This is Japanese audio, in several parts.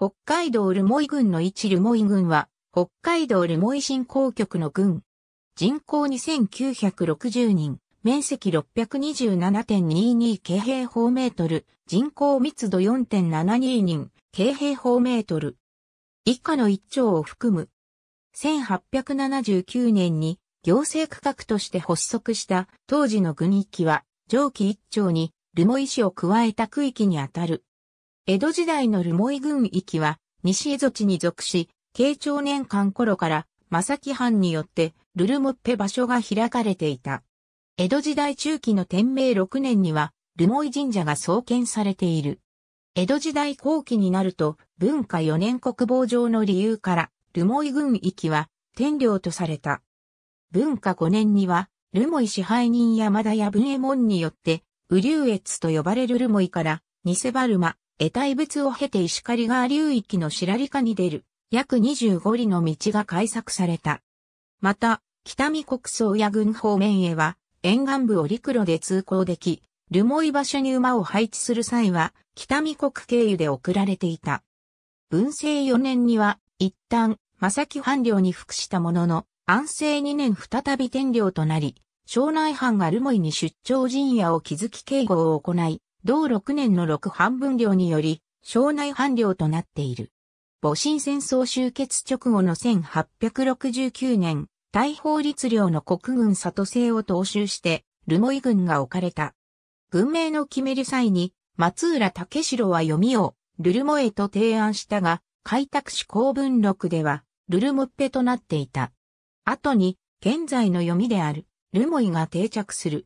北海道留萌郡の一留萌郡は、北海道留萌振興局の郡。人口2960人、面積627.22京平方メートル、人口密度4.72人、京平方メートル。以下の一丁を含む。1879年に行政区画として発足した当時の郡域は、上記一丁に留萌市を加えた区域にあたる。江戸時代の留萌郡域は、西江戸地に属し、慶長年間頃から、正木藩によって、ルルモッペ場所が開かれていた。江戸時代中期の天明6年には、留萌神社が創建されている。江戸時代後期になると、文化4年国防上の理由から、留萌郡域は、天領とされた。文化5年には、留萌支配人山田や文右衛門によって、雨竜越と呼ばれる留萌から、ニセバルマ、得体物を経て石狩川流域の白里下に出る約25里の道が開削された。また、北見国葬や軍方面へは沿岸部を陸路で通行でき、留萌場所に馬を配置する際は北見国経由で送られていた。文政4年には一旦正木藩領に服したものの、安政2年再び天領となり、庄内藩が留萌に出張陣屋を築き警護を行い、同6年の6半分量により、省内半量となっている。戊辰戦争終結直後の1869年、大法律令の国軍里制を踏襲して、ルモイ軍が置かれた。軍名の決める際に、松浦武城は読みを、ルルモエと提案したが、開拓史公文録では、ルルモッペとなっていた。後に、現在の読みである、ルモイが定着する。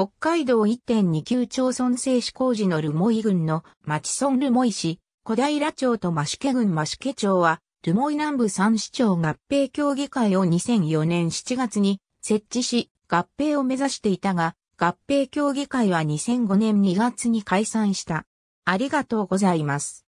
北海道1.29町村製紙工事の留萌郡の町村留萌市、小平町と増毛郡増毛町は、留萌南部三市町合併協議会を2004年7月に設置し、合併を目指していたが、合併協議会は2005年2月に解散した。ありがとうございます。